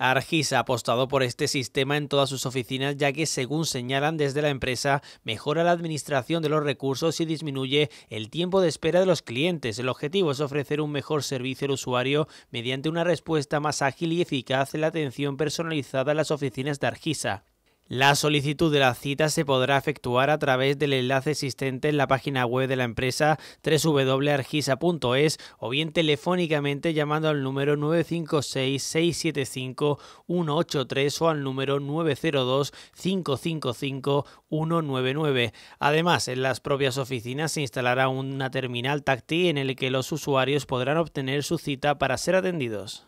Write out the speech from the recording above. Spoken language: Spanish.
Argisa ha apostado por este sistema en todas sus oficinas ya que, según señalan desde la empresa, mejora la administración de los recursos y disminuye el tiempo de espera de los clientes. El objetivo es ofrecer un mejor servicio al usuario mediante una respuesta más ágil y eficaz en la atención personalizada a las oficinas de Argisa. La solicitud de la cita se podrá efectuar a través del enlace existente en la página web de la empresa www.argisa.es o bien telefónicamente llamando al número 956-675-183 o al número 902-555-199. Además, en las propias oficinas se instalará una terminal táctil en el que los usuarios podrán obtener su cita para ser atendidos.